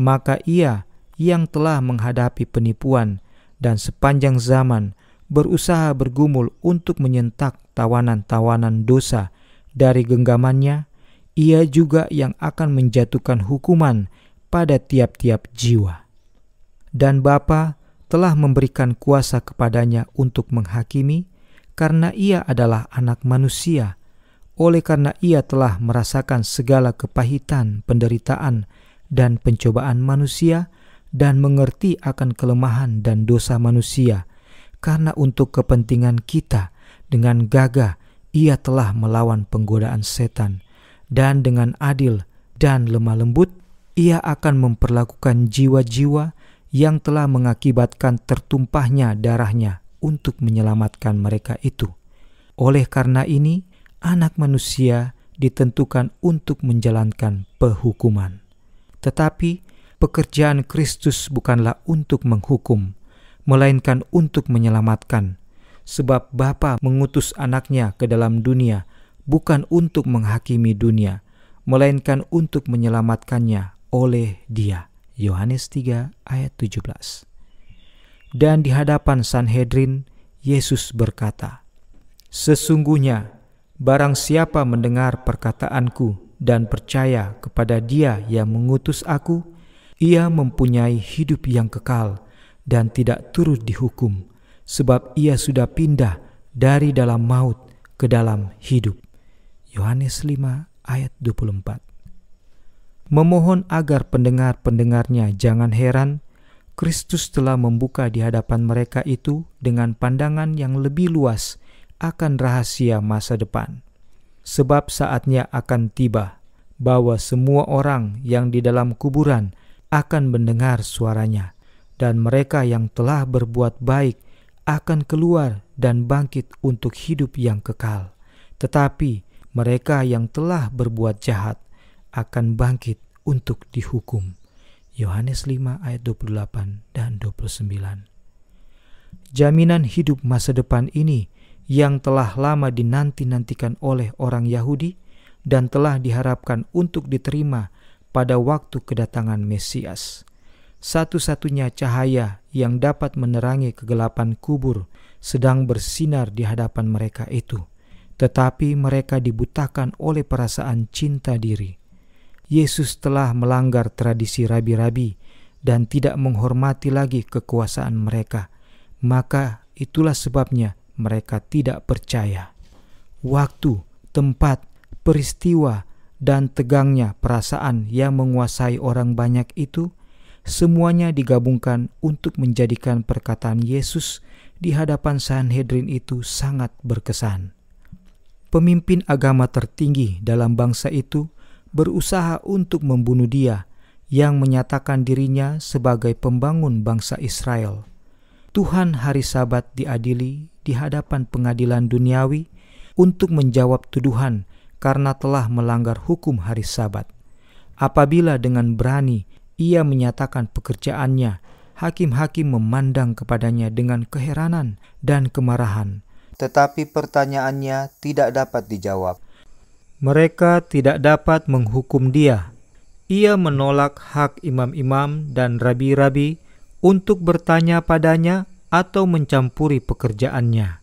Maka ia yang telah menghadapi penipuan dan sepanjang zaman berusaha bergumul untuk menyentak tawanan-tawanan dosa dari genggamannya, ia juga yang akan menjatuhkan hukuman pada tiap-tiap jiwa. Dan Bapa telah memberikan kuasa kepadanya untuk menghakimi, karena ia adalah anak manusia. Oleh karena ia telah merasakan segala kepahitan, penderitaan, dan pencobaan manusia, dan mengerti akan kelemahan dan dosa manusia, karena untuk kepentingan kita dengan gagah ia telah melawan penggodaan setan dan dengan adil dan lemah lembut ia akan memperlakukan jiwa-jiwa yang telah mengakibatkan tertumpahnya darahnya untuk menyelamatkan mereka itu. Oleh karena ini, anak manusia ditentukan untuk menjalankan penghukuman. Tetapi pekerjaan Kristus bukanlah untuk menghukum, melainkan untuk menyelamatkan. Sebab Bapa mengutus anaknya ke dalam dunia bukan untuk menghakimi dunia, melainkan untuk menyelamatkannya oleh dia. Yohanes 3 ayat 17 Dan di hadapan Sanhedrin, Yesus berkata, Sesungguhnya, barang siapa mendengar perkataanku dan percaya kepada dia yang mengutus aku, ia mempunyai hidup yang kekal, dan tidak turut dihukum, sebab ia sudah pindah dari dalam maut ke dalam hidup. Yohanes 5 ayat 24 Memohon agar pendengar-pendengarnya jangan heran Kristus telah membuka di hadapan mereka itu dengan pandangan yang lebih luas akan rahasia masa depan. Sebab saatnya akan tiba bahwa semua orang yang di dalam kuburan akan mendengar suaranya dan mereka yang telah berbuat baik akan keluar dan bangkit untuk hidup yang kekal. Tetapi mereka yang telah berbuat jahat akan bangkit untuk dihukum. Yohanes 5 ayat 28 dan 29. Jaminan hidup masa depan ini yang telah lama dinanti-nantikan oleh orang Yahudi dan telah diharapkan untuk diterima pada waktu kedatangan Mesias satu-satunya cahaya yang dapat menerangi kegelapan kubur sedang bersinar di hadapan mereka itu, tetapi mereka dibutakan oleh perasaan cinta diri. Yesus telah melanggar tradisi rabi-rabi dan tidak menghormati lagi kekuasaan mereka, maka itulah sebabnya mereka tidak percaya. Waktu, tempat, peristiwa, dan tegangnya perasaan yang menguasai orang banyak itu semuanya digabungkan untuk menjadikan perkataan Yesus di hadapan Sanhedrin itu sangat berkesan. Pemimpin agama tertinggi dalam bangsa itu berusaha untuk membunuh dia yang menyatakan dirinya sebagai pembangun bangsa Israel. Tuhan hari sabat diadili di hadapan pengadilan duniawi untuk menjawab tuduhan karena telah melanggar hukum hari sabat. Apabila dengan berani ia menyatakan pekerjaannya. Hakim-hakim memandang kepadanya dengan keheranan dan kemarahan. Tetapi pertanyaannya tidak dapat dijawab. Mereka tidak dapat menghukum dia. Ia menolak hak imam-imam dan rabi-rabi untuk bertanya padanya atau mencampuri pekerjaannya.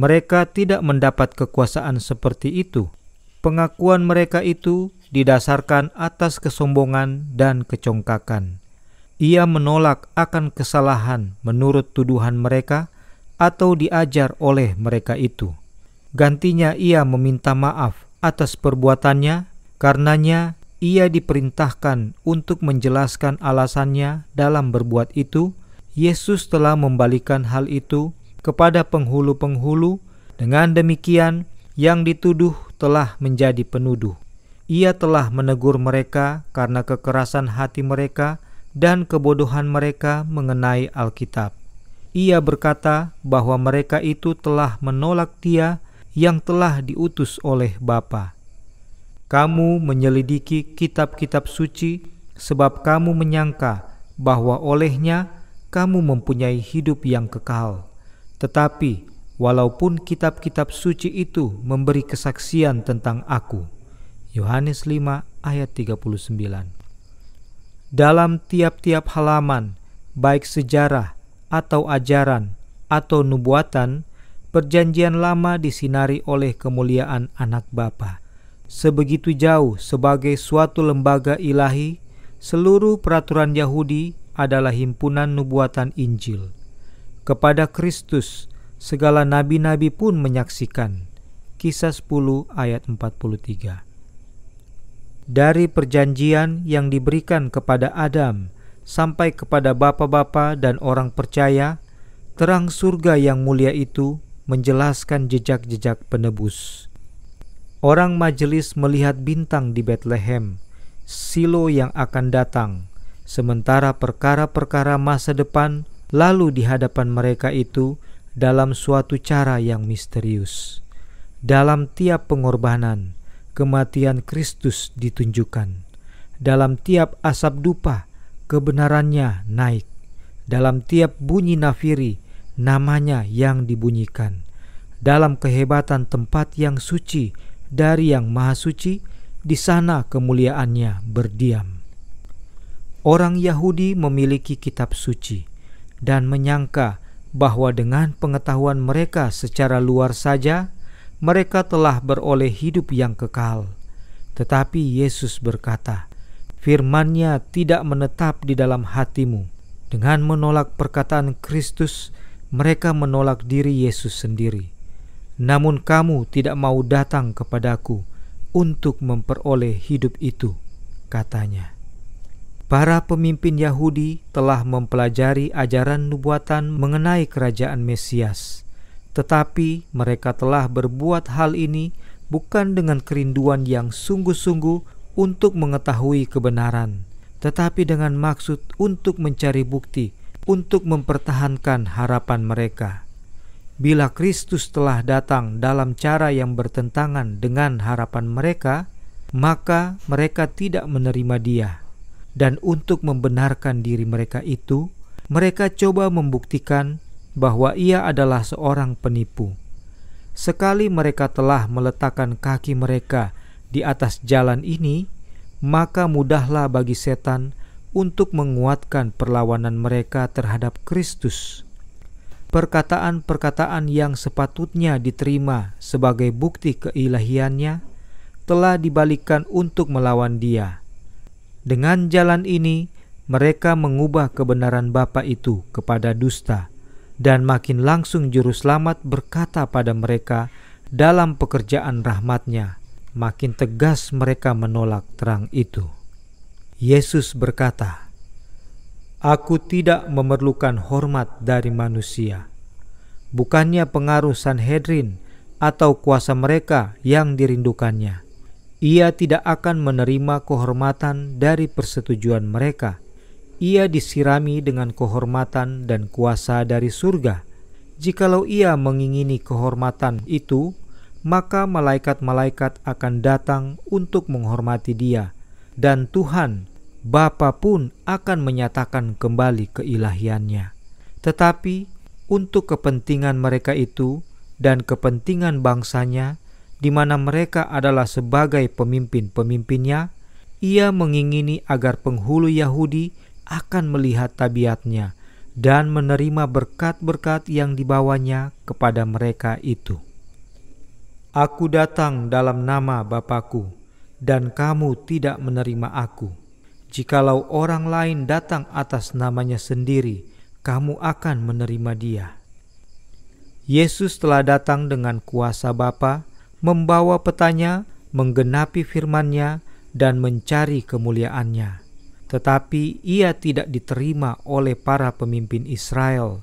Mereka tidak mendapat kekuasaan seperti itu Pengakuan mereka itu didasarkan atas kesombongan dan kecongkakan. Ia menolak akan kesalahan menurut tuduhan mereka atau diajar oleh mereka itu. Gantinya ia meminta maaf atas perbuatannya, karenanya ia diperintahkan untuk menjelaskan alasannya dalam berbuat itu. Yesus telah membalikan hal itu kepada penghulu-penghulu. Dengan demikian, yang dituduh telah menjadi penuduh. Ia telah menegur mereka karena kekerasan hati mereka dan kebodohan mereka mengenai Alkitab. Ia berkata bahwa mereka itu telah menolak Dia yang telah diutus oleh Bapa. Kamu menyelidiki kitab-kitab suci sebab kamu menyangka bahwa olehnya kamu mempunyai hidup yang kekal. Tetapi walaupun kitab-kitab suci itu memberi kesaksian tentang aku. Yohanes 5 ayat 39. Dalam tiap-tiap halaman, baik sejarah atau ajaran atau nubuatan, perjanjian lama disinari oleh kemuliaan anak Bapa. Sebegitu jauh sebagai suatu lembaga ilahi, seluruh peraturan Yahudi adalah himpunan nubuatan Injil. Kepada Kristus, segala nabi-nabi pun menyaksikan. Kisah 10 ayat 43. Dari perjanjian yang diberikan kepada Adam sampai kepada bapa-bapa dan orang percaya, terang surga yang mulia itu menjelaskan jejak-jejak penebus. Orang majelis melihat bintang di Bethlehem, silo yang akan datang, sementara perkara-perkara masa depan lalu di hadapan mereka itu dalam suatu cara yang misterius. Dalam tiap pengorbanan, kematian Kristus ditunjukkan. Dalam tiap asap dupa, kebenarannya naik. Dalam tiap bunyi nafiri, namanya yang dibunyikan. Dalam kehebatan tempat yang suci dari yang maha suci, di sana kemuliaannya berdiam. Orang Yahudi memiliki kitab suci dan menyangka bahwa dengan pengetahuan mereka secara luar saja, mereka telah beroleh hidup yang kekal. Tetapi Yesus berkata, Firman-Nya tidak menetap di dalam hatimu. Dengan menolak perkataan Kristus, mereka menolak diri Yesus sendiri. Namun kamu tidak mau datang kepadaku untuk memperoleh hidup itu, katanya. Para pemimpin Yahudi telah mempelajari ajaran nubuatan mengenai kerajaan Mesias, tetapi mereka telah berbuat hal ini bukan dengan kerinduan yang sungguh-sungguh untuk mengetahui kebenaran, tetapi dengan maksud untuk mencari bukti untuk mempertahankan harapan mereka. Bila Kristus telah datang dalam cara yang bertentangan dengan harapan mereka, maka mereka tidak menerima Dia dan untuk membenarkan diri mereka itu, mereka coba membuktikan bahwa ia adalah seorang penipu. Sekali mereka telah meletakkan kaki mereka di atas jalan ini, maka mudahlah bagi setan untuk menguatkan perlawanan mereka terhadap Kristus. Perkataan-perkataan yang sepatutnya diterima sebagai bukti keilahiannya telah dibalikan untuk melawan Dia dengan jalan ini, mereka mengubah kebenaran Bapa itu kepada dusta, dan makin langsung Juru Selamat berkata pada mereka dalam pekerjaan rahmatnya, makin tegas mereka menolak terang itu. Yesus berkata, Aku tidak memerlukan hormat dari manusia. Bukannya pengaruh Sanhedrin atau kuasa mereka yang dirindukannya ia tidak akan menerima kehormatan dari persetujuan mereka. Ia disirami dengan kehormatan dan kuasa dari surga. Jikalau ia mengingini kehormatan itu, maka malaikat-malaikat akan datang untuk menghormati dia, dan Tuhan, Bapa pun akan menyatakan kembali keilahiannya. Tetapi untuk kepentingan mereka itu dan kepentingan bangsanya, di mana mereka adalah sebagai pemimpin-pemimpinnya, ia mengingini agar penghulu Yahudi akan melihat tabiatnya dan menerima berkat-berkat yang dibawanya kepada mereka itu. Aku datang dalam nama Bapakku, dan kamu tidak menerima aku. Jikalau orang lain datang atas namanya sendiri, kamu akan menerima dia. Yesus telah datang dengan kuasa Bapa, membawa petanya, menggenapi firmannya, dan mencari kemuliaannya. Tetapi ia tidak diterima oleh para pemimpin Israel.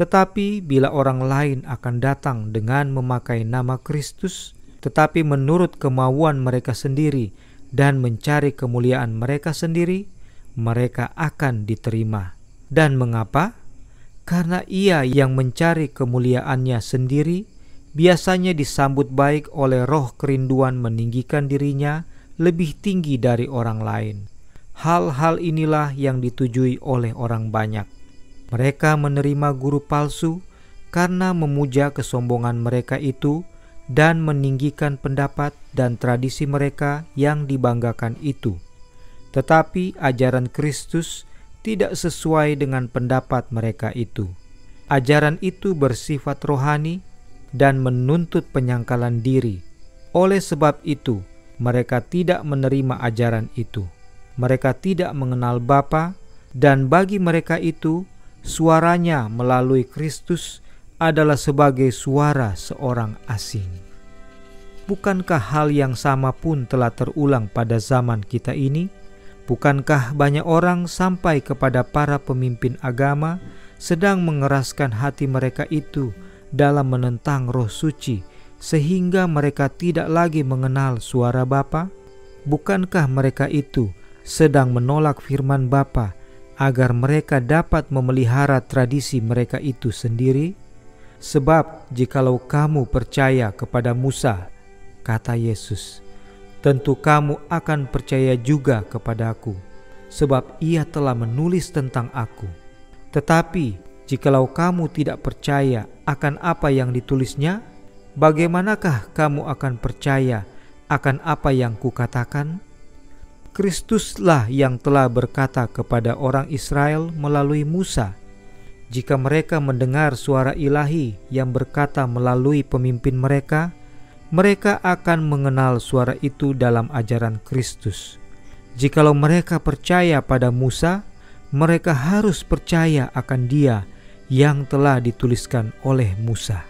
Tetapi bila orang lain akan datang dengan memakai nama Kristus, tetapi menurut kemauan mereka sendiri dan mencari kemuliaan mereka sendiri, mereka akan diterima. Dan mengapa? Karena ia yang mencari kemuliaannya sendiri, biasanya disambut baik oleh roh kerinduan meninggikan dirinya lebih tinggi dari orang lain. Hal-hal inilah yang ditujui oleh orang banyak. Mereka menerima guru palsu karena memuja kesombongan mereka itu dan meninggikan pendapat dan tradisi mereka yang dibanggakan itu. Tetapi ajaran Kristus tidak sesuai dengan pendapat mereka itu. Ajaran itu bersifat rohani dan menuntut penyangkalan diri. Oleh sebab itu, mereka tidak menerima ajaran itu. Mereka tidak mengenal Bapa, dan bagi mereka itu, suaranya melalui Kristus adalah sebagai suara seorang asing. Bukankah hal yang sama pun telah terulang pada zaman kita ini? Bukankah banyak orang sampai kepada para pemimpin agama sedang mengeraskan hati mereka itu? dalam menentang roh suci sehingga mereka tidak lagi mengenal suara Bapa? Bukankah mereka itu sedang menolak firman Bapa agar mereka dapat memelihara tradisi mereka itu sendiri? Sebab jikalau kamu percaya kepada Musa, kata Yesus, tentu kamu akan percaya juga kepada aku, sebab ia telah menulis tentang aku. Tetapi Jikalau kamu tidak percaya akan apa yang ditulisnya, bagaimanakah kamu akan percaya akan apa yang kukatakan? Kristuslah yang telah berkata kepada orang Israel melalui Musa, jika mereka mendengar suara ilahi yang berkata melalui pemimpin mereka, mereka akan mengenal suara itu dalam ajaran Kristus. Jikalau mereka percaya pada Musa, mereka harus percaya akan Dia yang telah dituliskan oleh Musa.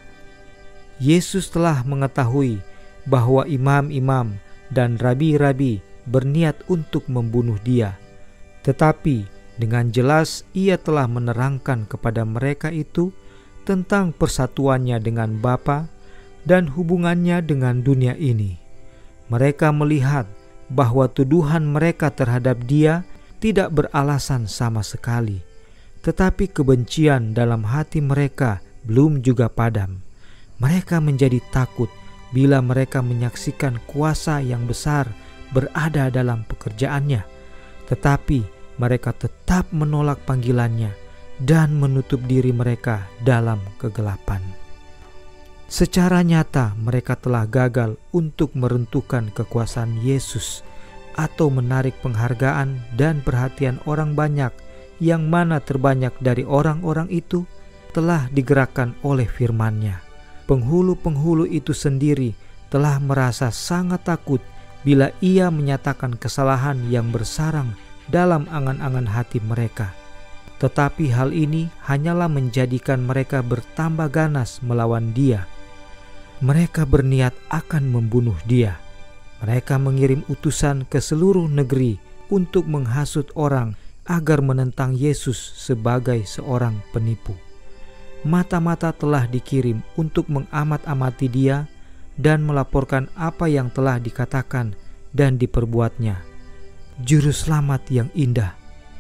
Yesus telah mengetahui bahwa imam-imam dan rabi-rabi berniat untuk membunuh dia, tetapi dengan jelas ia telah menerangkan kepada mereka itu tentang persatuannya dengan Bapa dan hubungannya dengan dunia ini. Mereka melihat bahwa tuduhan mereka terhadap dia tidak beralasan sama sekali, tetapi kebencian dalam hati mereka belum juga padam. Mereka menjadi takut bila mereka menyaksikan kuasa yang besar berada dalam pekerjaannya, tetapi mereka tetap menolak panggilannya dan menutup diri mereka dalam kegelapan. Secara nyata, mereka telah gagal untuk meruntuhkan kekuasaan Yesus atau menarik penghargaan dan perhatian orang banyak yang mana terbanyak dari orang-orang itu telah digerakkan oleh firman-Nya. Penghulu-penghulu itu sendiri telah merasa sangat takut bila ia menyatakan kesalahan yang bersarang dalam angan-angan hati mereka. Tetapi hal ini hanyalah menjadikan mereka bertambah ganas melawan dia. Mereka berniat akan membunuh dia. Mereka mengirim utusan ke seluruh negeri untuk menghasut orang agar menentang Yesus sebagai seorang penipu. Mata-mata telah dikirim untuk mengamat-amati dia dan melaporkan apa yang telah dikatakan dan diperbuatnya. Juru selamat yang indah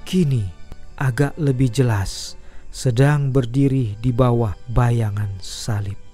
kini agak lebih jelas sedang berdiri di bawah bayangan salib.